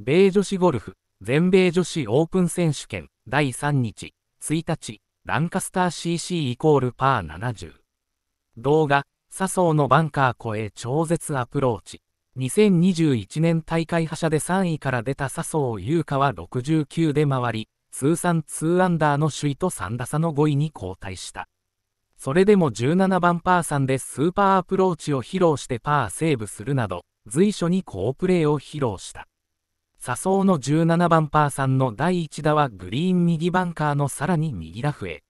米女子ゴルフ、全米女子オープン選手権、第3日、1日、ランカスター CC イコールパー70。動画、笹生のバンカー越え超絶アプローチ。2021年大会覇者で3位から出た笹生優香は69で回り、通算2アンダーの首位と3打差の5位に後退した。それでも17番パー3でスーパーアプローチを披露してパーセーブするなど、随所に好プレーを披露した。笹生の17番パー3の第1打はグリーン右バンカーのさらに右ラフへ。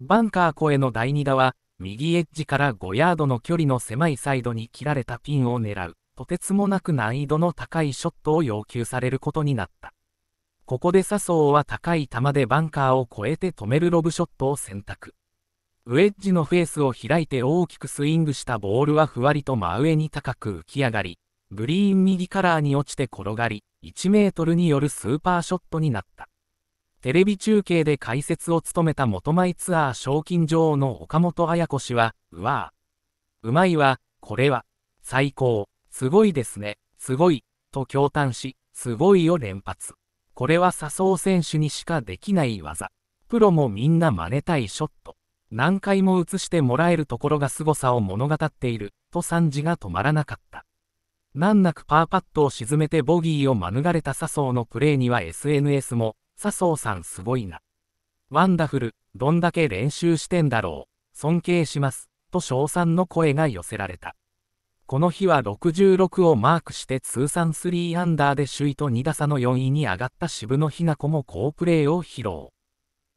バンカー越えの第2打は、右エッジから5ヤードの距離の狭いサイドに切られたピンを狙う、とてつもなく難易度の高いショットを要求されることになった。ここで笹生は高い球でバンカーを越えて止めるロブショットを選択。ウエッジのフェースを開いて大きくスイングしたボールはふわりと真上に高く浮き上がり、グリーン右カラーに落ちて転がり、1メートルによるスーパーショットになった。テレビ中継で解説を務めた元舞ツアー賞金女王の岡本綾子氏は、うわぁ。うまいわ、これは、最高、すごいですね、すごい、と驚嘆し、すごいを連発。これは笹生選手にしかできない技。プロもみんな真似たいショット。何回も映してもらえるところが凄さを物語っている、と賛辞が止まらなかった。難なくパーパットを沈めてボギーを免れた笹生のプレーには SNS も、笹生さんすごいな。ワンダフル、どんだけ練習してんだろう、尊敬します、と称賛の声が寄せられた。この日は66をマークして通算3アンダーで首位と2打差の4位に上がった渋野日向子も好プレーを披露。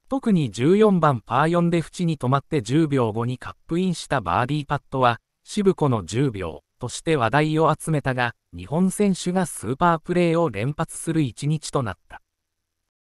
特に14番パー4で縁に止まって10秒後にカップインしたバーディーパットは、渋子の10秒、として話題を集めたが、日本選手がスーパープレーを連発する一日となった。